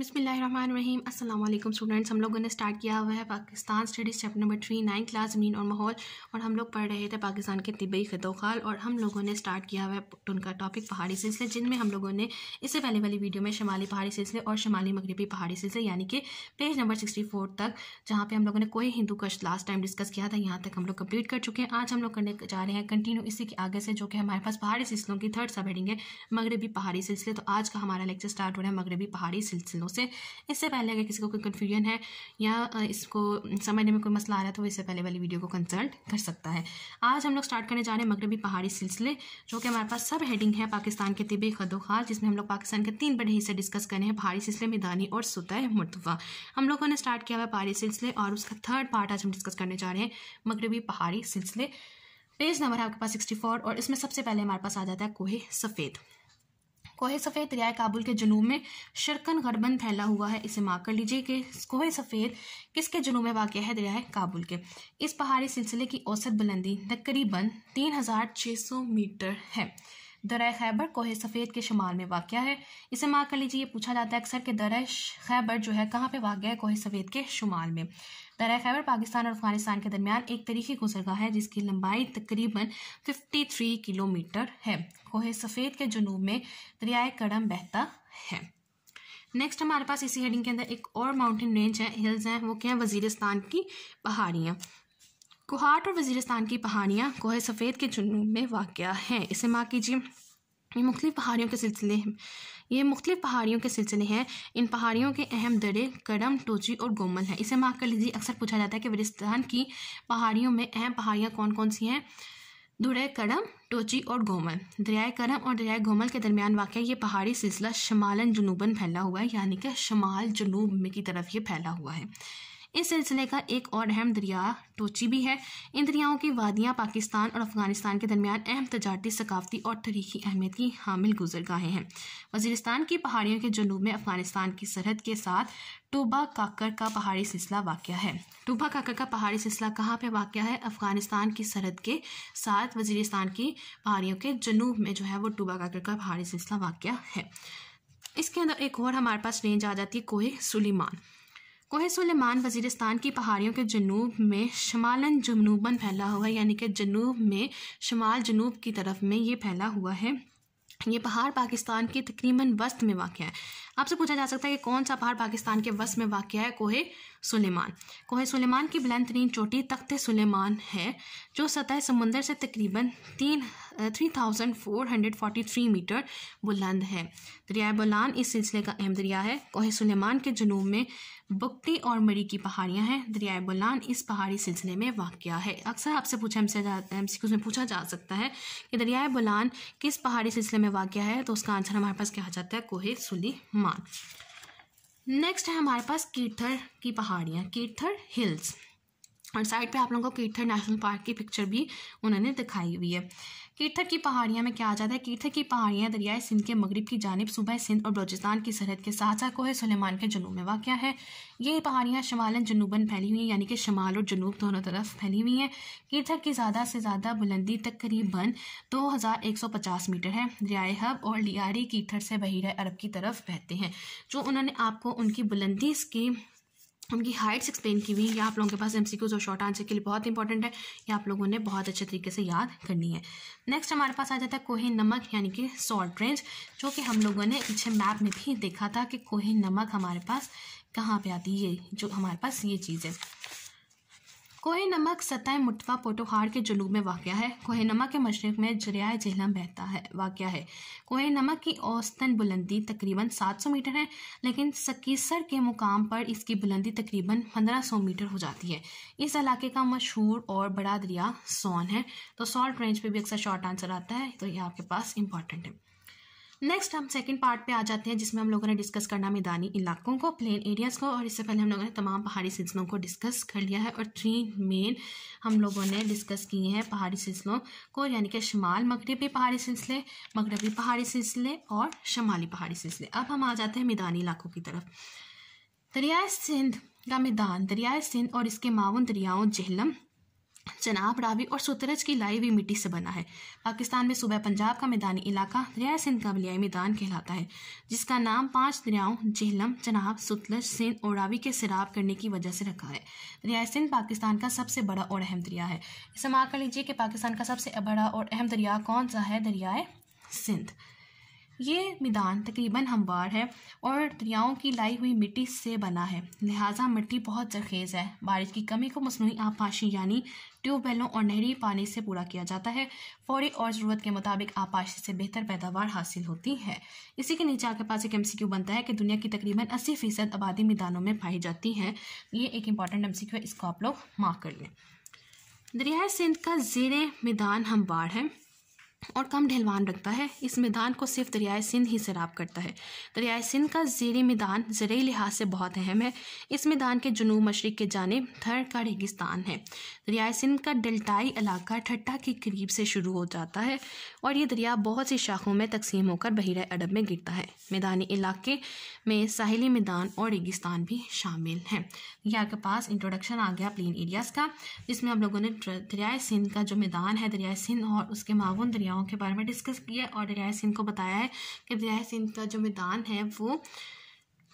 बिसमीम अल्लाम स्टूडेंट्स हम लोगों ने स्टार्ट किया हुआ है Pakistan studies chapter number three nine class जमीन और माहौल और हम लोग पढ़ रहे थे पाकिस्तान के तिबी खतोखाल और हम लोगों ने स्टार्ट किया हुआ है उनका टॉपिक पहाड़ी सिलसिले जिनमें हम लोगों ने इससे पहले वाली वीडियो में शमाली पहाड़ी सिलसिले और शमाली मगरबी पहाड़ी सिलसिले यानी कि पेज नंबर सिक्सटी फोर तक जहाँ पर हम लोगों ने कोई हिंदू कश लास्ट टाइम डिस्कस किया था यहाँ तक हम लोग कम्प्लीट कर चुके हैं आज हम लोग करने जा रहे हैं कंटिन्यू इसी के आगे से जो कि हमारे पास पहाड़ी सिलसिलों की थर्ड सब हेडिंग है मगरबी पहाड़ी सिलसिले तो आज का हमारा लेक्चर स्टार्ट हो रहा है मगरबी पहाड़ी सिलसिलों से इससे पहले अगर किसी को कोई कन्फ्यूजन है या इसको समझने में कोई मसला आ रहा है तो वो इससे पहले वाली वीडियो को कंसल्ट कर सकता है आज हम लोग स्टार्ट करने जा रहे हैं मगरबी पहाड़ी सिलसिले जो कि हमारे पास सब हेडिंग है पाकिस्तान के तिबे खदोखार जिसमें हम लोग पाकिस्तान के तीन बड़े हिस्से डिस्कस करें हैं पहाड़ी सिलसिले मैदानी और सुतः मुर्तवा हम लोगों ने स्टार्ट किया हुआ पहाड़ी सिलसिले और उसका थर्ड पार्ट आज हम डिस्कस करने जा रहे हैं मगरबी पहाड़ी सिलसिले पेज नंबर है आपके पास सिक्सटी फोर और इसमें सबसे पहले हमारे पास आ जाता है कोहे सफ़ेद कोहे सफ़ेद दरियाए काबुल के जुनूब में शिरकन गरबन फैला हुआ है इसे माफ कर लीजिए कि कोहे सफ़ेद किसके जुनूब में वाक़ है दरियाए काबुल के इस पहाड़ी सिलसिले की औसत बुलंदी तकरीबन तीन हज़ार छः सौ मीटर है दर खैबर कोह सफ़ेद के शुमाल में वाक़ है इसे माफ कर लीजिए पूछा जाता है अक्सर कि दर खैबर जो है कहाँ पे वाक़ है कोह सफ़ेद के शुमाल में दर खैबर पाकिस्तान और अफगानिस्तान के दरमियान एक तरीकी गुजरगा है जिसकी लंबाई तकरीबन 53 किलोमीटर है कोह सफ़ेद के जनूब में दरियाए कड़म बहता है नेक्स्ट हमारे पास इसी हेडिंग के अंदर एक और माउंटेन रेंज है हिल्स हैं वो क्या है वजीरस्तान की पहाड़ियाँ कुहाट और वजीरस्तान की पहाड़ियाँ कोह सफ़ेद के जुनूब में वाक़ हैं इसे माँ कीजिए ये मुख्तलिफ़ पहाड़ियों के सिलसिले ये मुख्तलिफ पहाड़ियों के सिलसिले हैं इन पहाड़ियों के अहम दरें करम टोची और गोमल हैं इसे माफ कर लीजिए अक्सर पूछा जाता है कि वरिस्तान की पहाड़ियों में अहम पहाड़ियाँ कौन कौन सी हैं दुरे करम टोची और गोमल दरियाए करम और दरियाए गोमल के दरमियान वाक़ ये पहाड़ी सिलसिला शमालन जुनूबन फैला हुआ है यानी कि शमाल जुनूब में की तरफ ये फैला हुआ है इस सिलसिले का एक और अहम दरिया टोची भी है इन दरियाओं की वादियाँ पाकिस्तान और अफगानिस्तान के दरमियान अहम तजारती सकाफती और तरीकी अहमियत की हामिल गुजरगाहें हैं वजीरस्तान की पहाड़ियों के जनूब में अफगानिस्तान की सरहद के साथ टूबा काकर का पहाड़ी सिलसिला वाक़ है टूबा काकर का पहाड़ी सिलसिला कहाँ पर वाक़ है अफगानिस्तान की सरहद के साथ वजीरस्तान की पहाड़ियों के जनूब में जो है वो टूबा काकर का पहाड़ी सिलसिला वाक़ है इसके अंदर एक और हमारे पास रेंज आ जाती है कोहे सुलेमान कोह सुलेमान वजीरस्तान की पहाड़ियों के जनूब में शमालन जनूबन फैला हुआ है यानी कि जनूब में शमाल जनूब की तरफ में ये फैला हुआ है ये पहाड़ पाकिस्तान के तकरीबन वस्त में वाक़ है आपसे पूछा जा सकता है कि कौन सा पहाड़ पाकिस्तान के वस में वाक़ है कोहे सुलेमान कोहे सुलेमान की बुलंद तरीन चोटी तख्त सुलेमान है जो सतह समुंदर से तकरीबन तीन three thousand four hundred forty three metre बुलंद है दरियाए बुलान इस सिलसिले का अहम दरिया है कोहे सुलेमान के जुनूब में बुकटी और मरी की पहाड़ियाँ हैं दरियाए बुलान इस पहाड़ी सिलसिले में वाक़ है अक्सर आपसे पूछा हमसे एमसीक्यूज में पूछा जा सकता है कि दरियाए बुलान किस पहाड़ी सिलसिले में वाक़ है तो उसका आंसर हमारे पास क्या आ जाता है कोहे सुलेमान आसमान नेक्स्ट है हमारे पास कीर्थर की पहाड़ियाँ कीर्थर हिल्स और साइड पे आप लोगों को कीर्थर नेशनल पार्क की पिक्चर भी उन्होंने दिखाई हुई है कीर्थक की पहाड़ियाँ में क्या आ जाता है कीर्थक की पहाड़ियाँ दरियाए सिंध के मगरब की जानब सुबह सिंध और बलोचिस्तान की सरहद के साथ साथ कोहे सलेमान के जनूब में वाक़ है ये पहाड़ियाँ शमालन जनूबन फैली हुई हैं यानी कि शमाल और जनूब दोनों तरफ फैली हुई हैं कीर्थक की ज़्यादा से ज़्यादा बुलंदी तकरीबन दो हज़ार एक सौ पचास मीटर है दरियाए हब और लियारी कीर्थक से बहिर अरब की तरफ बहते हैं जो उन्होंने आपको उनकी बुलंदी के उनकी हाइट्स एक्सप्लेन की हुई या आप लोगों के पास एमसीक्यूज और शॉर्ट आंसर के लिए बहुत इंपॉर्टेंट है यह आप लोगों ने बहुत अच्छे तरीके से याद करनी है नेक्स्ट हमारे पास आ जाता है कोहे नमक यानी कि सॉल्ट रेंज जो कि हम लोगों ने पीछे मैप में भी देखा था कि कोहे नमक हमारे पास कहाँ पर आती है जो हमारे पास ये चीज़ है कोहे नमक सतह मुठवा पोटोहार के जुनूब में वाक़ है कोहे नमक के मशरक में जरिया झेलम बहता है वाक़ है कोहे नमक की औसतन बुलंदी तकरीबन 700 मीटर है लेकिन सकीसर के मुकाम पर इसकी बुलंदी तकरीबन 1500 मीटर हो जाती है इस इलाके का मशहूर और बड़ा दरिया सोन है तो सॉल्ट रेंज पे भी अक्सर शॉर्ट आंसर आता है तो ये आपके पास इंपॉर्टेंट है नेक्स्ट हम सेकंड पार्ट पे आ जाते हैं जिसमें हम लोगों ने डिस्कस करना मैदानी इलाकों को प्लेन एरियाज को और इससे पहले हम लोगों ने तमाम पहाड़ी सिलसिलों को डिस्कस कर लिया है और थ्री मेन हम लोगों ने डिस्कस किए हैं पहाड़ी सिलसिलों को यानी कि शुमाल मगरबी पहाड़ी सिलसिले मगरबी पहाड़ी सिलसिले और शुमाली पहाड़ी सिलसिले अब हम आ जाते हैं मैदानी इलाकों की तरफ दरियाए सिंध का मैदान दरियाए सिंध और इसके माउन दरियाओं जहलम चनाब रावी और सुतरज की लाई हुई मिट्टी से बना है पाकिस्तान में सुबह पंजाब का मैदानी इलाका दरिया सिंध का बलियाई मैदान कहलाता है जिसका नाम पांच दरियाओं जेहलम चनाब सुतलज सिंध और रावी के सैराब करने की वजह से रखा है दरिया सिंध पाकिस्तान का सबसे बड़ा और अहम दरिया है इसे मार कर लीजिए कि पाकिस्तान का सबसे बड़ा और अहम दरिया कौन सा है दरियाए सिंध ये मैदान तकरीबन हमवार है और दरियाओं की लाई हुई मिट्टी से बना है लिहाजा मिट्टी बहुत जरखेज़ है बारिश की कमी को मसनू आपाशी यानी ट्यूबवेलों और नहरी पानी से पूरा किया जाता है फौरी और ज़रूरत के मुताबिक आपाशी से बेहतर पैदावार हासिल होती है इसी के नीचे आपके पास एक एम बनता है कि दुनिया की तकरीबन अस्सी फ़ीसद आबादी मैदानों में पाई जाती है ये एक इंपॉर्टेंट एम है इसको आप लोग मार्क कर लें दरियाए सिंध का जेर मैदान हमवार है और कम ढलवान रखता है इस मैदान को सिर्फ दरियाए सिंध ही सैराब करता है दरियाए सिंध का जेरी मैदान ज़रिए लिहाज से बहुत अहम है इस मैदान के जुनूब मशरक़ के जानब थर का रेगिस्तान है दरियाए सिंध का डेल्टाई इलाका ठट्टा के करीब से शुरू हो जाता है और ये दरिया बहुत सी शाखों में तकसीम होकर बहिर अरब में गिरता है मैदानी इलाके में साहली मैदान और रेगिस्तान भी शामिल हैं यह आपके पास इंट्रोडक्शन आ गया प्लेन एरियाज़ का जिसमें हम लोगों ने दरियाए सिंध का जो मैदान है दरियाए सिंध और उसके मागून दरिया दरियाओं के बारे में डिस्कस किया और रियाय सिंध को बताया है कि रियाय सिंध का जो मैदान है वो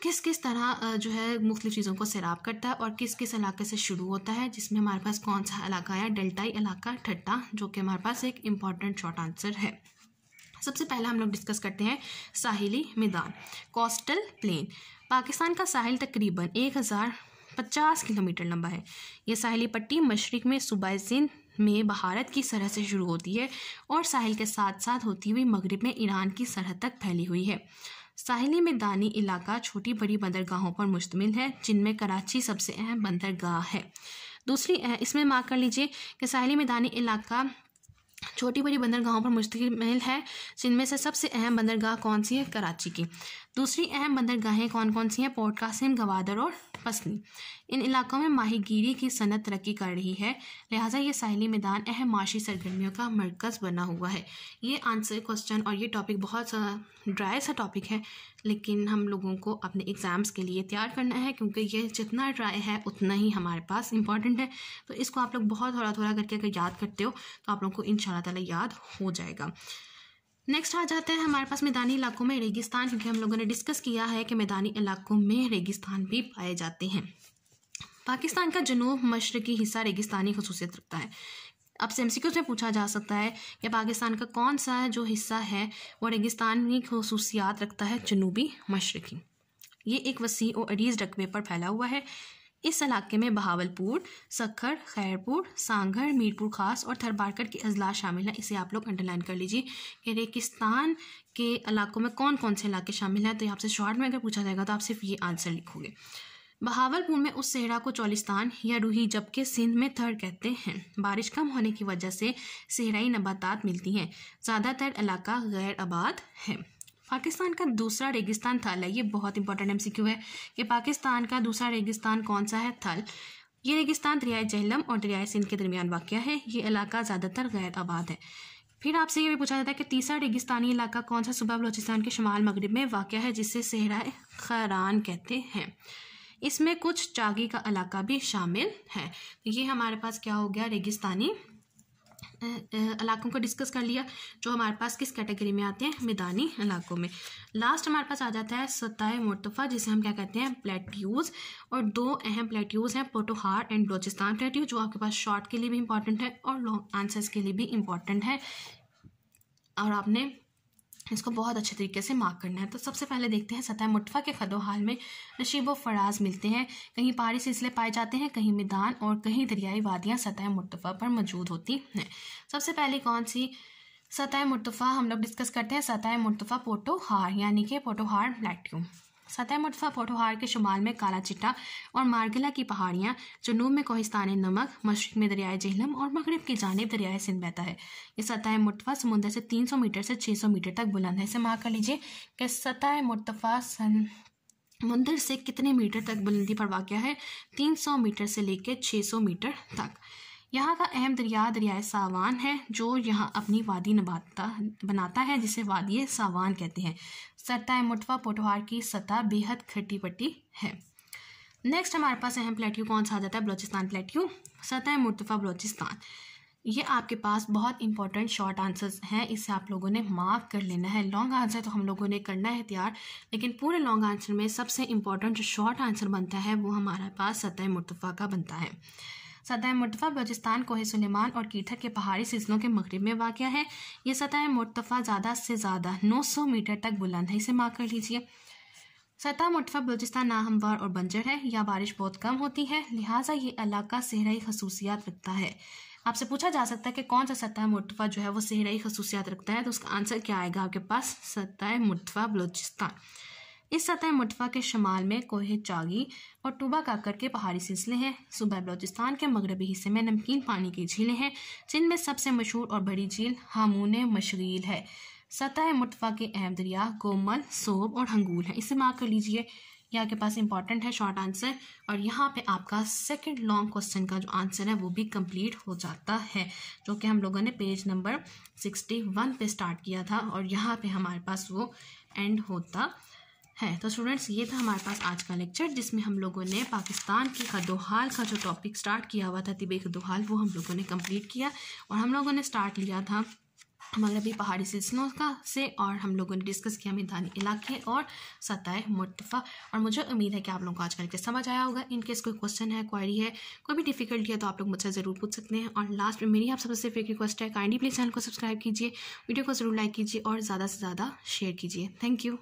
किस किस तरह जो है मुख्तलिफ चीज़ों को सैराब करता है और किस किस इलाके से शुरू होता है जिसमें हमारे पास कौन सा इलाका है डेल्टाई इलाका ठट्टा जो कि हमारे पास एक इम्पॉर्टेंट शॉर्ट आंसर है सबसे पहला हम लोग डिस्कस करते हैं साहिली मैदान कोस्टल प्लेन पाकिस्तान का साहिल तकरीबन एक हज़ार पचास किलोमीटर लंबा है यह साहिली पट्टी मशरक में सूबा सिंध में भारत की सरहद से शुरू होती है और साहिल के साथ साथ होती हुई मगरब में ईरान की सरहद तक फैली हुई है साहिली मैदानी इलाका छोटी बड़ी बंदरगाहों पर मुश्तमिल है जिनमें कराची सबसे अहम बंदरगाह है दूसरी इसमें मार्क कर लीजिए कि साहिली मैदानी इलाका छोटी बड़ी बंदरगाहों पर मुश्तमिल है जिनमें से सबसे अहम बंदरगाह कौन सी है कराची की दूसरी अहम बंदरगाहें कौन कौन सी हैं पोर्ट कासिम गवादर और पसनी इन इलाकों में माहीगीरी की सनत तरक्की कर रही है लिहाजा ये साहली मैदान अहम माशी सरगर्मियों का मरकज़ बना हुआ है ये आंसर क्वेश्चन और ये टॉपिक बहुत सा ड्राई सा टॉपिक है लेकिन हम लोगों को अपने एग्ज़ाम्स के लिए तैयार करना है क्योंकि ये जितना ड्राई है उतना ही हमारे पास इंपॉर्टेंट है तो इसको आप लोग बहुत थोड़ा थोड़ा करके अगर याद करते हो तो आप लोगों को इन ताला याद हो जाएगा नेक्स्ट आ जाता है हमारे पास मैदानी इलाकों में रेगिस्तान क्योंकि हम लोगों ने डिस्कस किया है कि मैदानी इलाकों में रेगिस्तान भी पाए जाते हैं पाकिस्तान का जनूब मशरकी हिस्सा रेगिस्तानी खसूसियत रखता है अब से एमसीक्यूज में पूछा जा सकता है कि पाकिस्तान का कौन सा जो हिस्सा है वो रेगिस्तानी खसूसियात रखता है जनूबी मशरकी ये एक वसी और अडीज रकबे पर फैला हुआ है इस इलाके में बहावलपुर सखर खैरपुर सांगर मीरपुर खास और थरबारकर के अजला शामिल हैं इसे आप लोग अंडरलाइन कर लीजिए कि रेगिस्तान के इलाकों में कौन कौन से इलाके शामिल हैं तो आपसे शॉर्ट में अगर पूछा जाएगा तो आप सिर्फ ये आंसर लिखोगे बहावलपुर में उस सेहरा को चौलिस्तान या रूही जबकि सिंध में थर कहते हैं बारिश कम होने की वजह से सेहराई नबातात मिलती हैं ज़्यादातर इलाका गैर आबाद है पाकिस्तान का दूसरा रेगिस्तान थल है ये बहुत इंपॉर्टेंट एम है कि पाकिस्तान का दूसरा रेगिस्तान कौन सा है थल ये रेगिस्तान दरियाए जहलम और दरियाए सिंध के दरमियान वाक़ है ये इलाका ज़्यादातर गैर आबाद है फिर आपसे ये भी पूछा जाता है कि तीसरा रेगिस्तानी इलाका कौन सा सुबह बलोचिस्तान के शुमाल मगरब में वाक़ है जिसे सेहरा खरान कहते हैं इसमें कुछ चागी का इलाका भी शामिल है तो ये हमारे पास क्या हो गया रेगिस्तानी इलाकों को डिस्कस कर लिया जो हमारे पास किस कैटेगरी में आते हैं मैदानी इलाकों में लास्ट हमारे पास आ जाता है सतह मोतफ़ा जिसे हम क्या कहते हैं प्लेट्यूज़ और दो अहम प्लेट्यूज़ हैं पोटोहार एंड बलोचिस्तान प्लेट्यू जो आपके पास शॉर्ट के लिए भी इंपॉर्टेंट है और लॉन्ग आंसर्स के लिए भी इंपॉर्टेंट है और आपने इसको बहुत अच्छे तरीके से मार्क करना है तो सबसे पहले देखते हैं सतह मुठफा के खदोहाल में नशीब व फराज मिलते हैं कहीं पहाड़ी सिलसिले पाए जाते हैं कहीं मैदान और कहीं दरियाई वादियाँ सतह मुतफ़ा पर मौजूद होती हैं सबसे पहले कौन सी सतह मुतफ़ा हम लोग डिस्कस करते हैं सतह मुतफ़ा पोटोहार यानी कि पोटोहार प्लेट्यूम सतह मुतफ़ा पोठोहार के शुमाल में काला चिट्टा और मारगिला की पहाड़ियाँ जनूब में कोहिस्तान नमक मशरक में दरियाए जहलम और मगरब की जानब दरियाए सिंध बहता है ये सतह मुठफा समुंदर से 300 मीटर से 600 मीटर तक बुलंद है इसे माफ कर लीजिए कि सतह मुतफा सन मंदिर से कितने मीटर तक बुलंदी पर वाक़ है 300 मीटर से लेकर 600 मीटर तक यहाँ का अहम दरिया दरियाए सावान है जो यहाँ अपनी वादी नबाता बनाता है जिसे वादी सावान कहते हैं सतह मुटवा पोटवार की सतह बेहद खट्टी पट्टी है नेक्स्ट हमारे पास अहम प्लेट्यू कौन सा आ जाता है बलोचिस्तान प्लेट्यू सतह मुतफ़ा बलोचिस्तान ये आपके पास बहुत इंपॉर्टेंट शॉर्ट आंसर्स हैं इसे आप लोगों ने मार्क कर लेना है लॉन्ग आंसर तो हम लोगों ने करना है तैयार लेकिन पूरे लॉन्ग आंसर में सबसे इंपॉर्टेंट जो शॉर्ट आंसर बनता है वो हमारे पास सतह मुतफ़ा का बनता है सतह मुतफ़ा बलोचिस्तान कोह सुलेमान और कीठक के पहाड़ी सिलसिलों के मगरब में वाक़ है यह सतह मुतफ़ा ज़्यादा से ज़्यादा नौ सौ मीटर तक बुलंद है इसे मार्क कर लीजिए सतह मुतफ़ा बलोचिस्तान नाहमवार और बंजर है यह बारिश बहुत कम होती है लिहाजा ये इलाका सेहराई खसूसियात रखता है आपसे पूछा जा सकता है कि कौन सा सतह मुतफ़ा जो है वो सेहराई खसूसियात रखता है तो उसका आंसर क्या आएगा आपके पास सतह मुतफ़ा बलोचिस्तान इस सतह मुटफा के शमाल में कोहे चागी और टूबा काकर के पहाड़ी सिलसिले हैं सुबह बलोचिस्तान के मगरबी हिस्से में नमकीन पानी की झीलें हैं जिनमें सबसे मशहूर और बड़ी झील हामून मशगील है सतह मुटफा के अहम दरिया कोमल सोब और हंगूल हैं इसे माफ कर लीजिए यह आपके पास इंपॉर्टेंट है शॉर्ट आंसर और यहाँ पे आपका सेकंड लॉन्ग क्वेश्चन का जो आंसर है वो भी कंप्लीट हो जाता है जो कि हम लोगों ने पेज नंबर सिक्सटी वन पे स्टार्ट किया था और यहाँ पे हमारे पास वो एंड होता है तो स्टूडेंट्स ये था हमारे पास आज का लेक्चर जिसमें हम लोगों ने पाकिस्तान की खदोहाल का जो टॉपिक स्टार्ट किया हुआ था तिबे खदोहाल वो हम लोगों ने कंप्लीट किया और हम लोगों ने स्टार्ट लिया था मगरबी पहाड़ी सिलसिलों का से और हम लोगों ने डिस्कस किया मैदानी इलाके और सतह मुतफ़ा और मुझे उम्मीद है कि आप लोगों को आज कल के समझ आया होगा इनकेस कोई क्वेश्चन है क्वारी है कोई भी डिफिकल्टी है तो आप लोग मुझसे ज़रूर पूछ सकते हैं और लास्ट में मेरी आप सबसे फिर रिक्वेस्ट है काइंडली प्लीज़ चैनल को सब्सक्राइब कीजिए वीडियो को ज़रूर लाइक कीजिए और ज़्यादा से ज़्यादा शेयर कीजिए थैंक यू